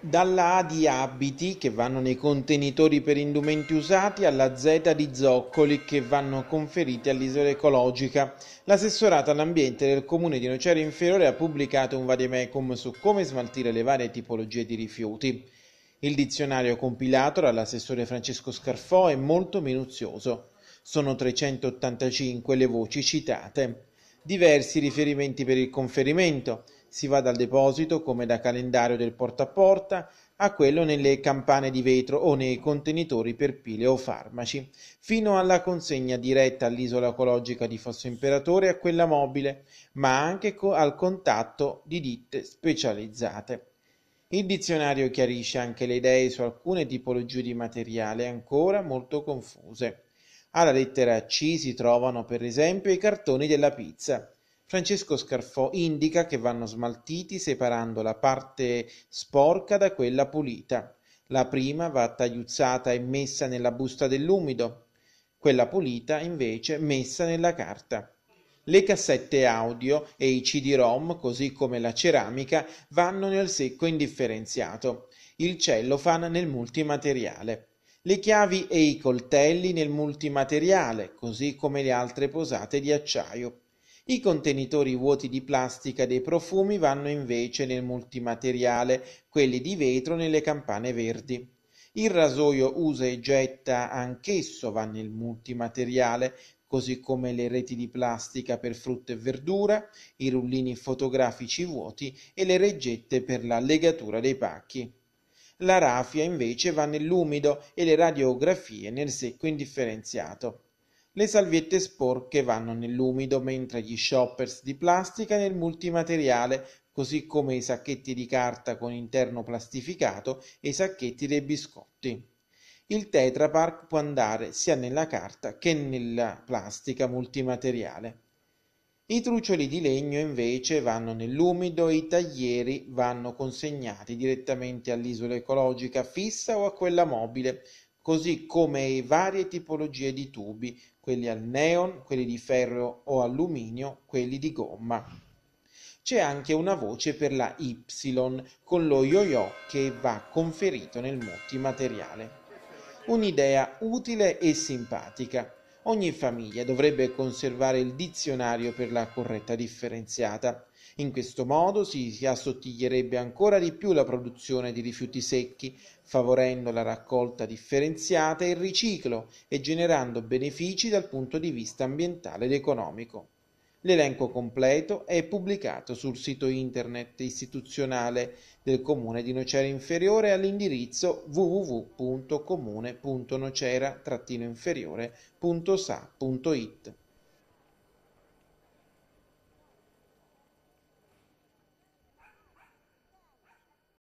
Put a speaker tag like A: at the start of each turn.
A: dalla A di abiti che vanno nei contenitori per indumenti usati alla Z di zoccoli che vanno conferiti all'isola ecologica. L'assessorato all'ambiente del comune di Nocera Inferiore ha pubblicato un vademecum su come smaltire le varie tipologie di rifiuti. Il dizionario compilato dall'assessore Francesco Scarfò è molto minuzioso. Sono 385 le voci citate. Diversi riferimenti per il conferimento, si va dal deposito, come da calendario del porta a porta, a quello nelle campane di vetro o nei contenitori per pile o farmaci, fino alla consegna diretta all'isola ecologica di Fosso Imperatore e a quella mobile, ma anche al contatto di ditte specializzate. Il dizionario chiarisce anche le idee su alcune tipologie di materiale ancora molto confuse. Alla lettera C si trovano per esempio i cartoni della pizza, Francesco Scarfò indica che vanno smaltiti separando la parte sporca da quella pulita. La prima va tagliuzzata e messa nella busta dell'umido, quella pulita invece messa nella carta. Le cassette audio e i CD-ROM, così come la ceramica, vanno nel secco indifferenziato, il cellophane nel multimateriale, le chiavi e i coltelli nel multimateriale, così come le altre posate di acciaio. I contenitori vuoti di plastica dei profumi vanno invece nel multimateriale, quelli di vetro nelle campane verdi. Il rasoio usa e getta anch'esso va nel multimateriale, così come le reti di plastica per frutta e verdura, i rullini fotografici vuoti e le reggette per la legatura dei pacchi. La rafia invece va nell'umido e le radiografie nel secco indifferenziato. Le salviette sporche vanno nell'umido, mentre gli shoppers di plastica nel multimateriale, così come i sacchetti di carta con interno plastificato e i sacchetti dei biscotti. Il tetrapark può andare sia nella carta che nella plastica multimateriale. I trucioli di legno invece vanno nell'umido e i taglieri vanno consegnati direttamente all'isola ecologica fissa o a quella mobile, così come e varie tipologie di tubi, quelli al neon, quelli di ferro o alluminio, quelli di gomma. C'è anche una voce per la Y con lo yo-yo che va conferito nel multimateriale. Un'idea utile e simpatica. Ogni famiglia dovrebbe conservare il dizionario per la corretta differenziata in questo modo si assottiglierebbe ancora di più la produzione di rifiuti secchi, favorendo la raccolta differenziata e il riciclo e generando benefici dal punto di vista ambientale ed economico. L'elenco completo è pubblicato sul sito internet istituzionale del Comune di Nocera Inferiore all'indirizzo www.comune.nocera-inferiore.sa.it.